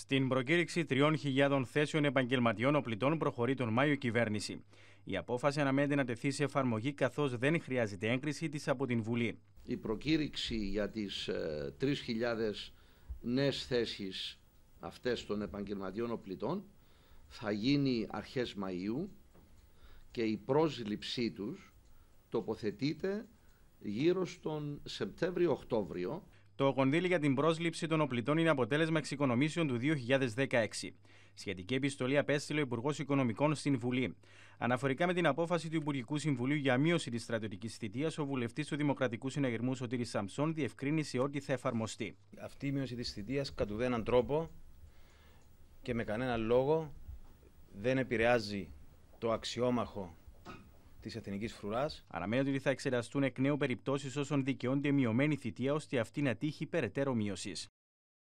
Στην προκήρυξη 3.000 θέσεων επαγγελματιών οπλιτών προχωρεί τον Μάιο η κυβέρνηση. Η απόφαση αναμένεται να τεθεί σε εφαρμογή καθώς δεν χρειάζεται έγκριση της από την Βουλή. Η προκήρυξη για τις 3.000 νέες θέσεις αυτές των επαγγελματιών οπλιτών θα γίνει αρχές Μαΐου και η πρόσληψή τους τοποθετείται γύρω στον Σεπτέμβριο-Οκτώβριο. Το κονδύλι για την πρόσληψη των οπλητών είναι αποτέλεσμα εξοικονομήσεων του 2016. Σχετική επιστολή απέστειλε ο Υπουργός Οικονομικών στην Βουλή. Αναφορικά με την απόφαση του Υπουργικού Συμβουλίου για μείωση της στρατιωτικής θητείας, ο βουλευτής του Δημοκρατικού Συναγερμού Σωτήρης Σαμψόν διευκρίνησε ότι θα εφαρμοστεί. Αυτή η μείωση της θητείας κατ' ουδέναν τρόπο και με κανένα λόγο δεν επηρεάζει το αξιόμαχο της Εθνικής Φρουράς. Αναμένεται ότι θα εξεταστούν εκ νέου περιπτώσεις όσων δικαιούνται μειωμένη θητεία ώστε αυτή να τύχει περαιτέρω μείωσης.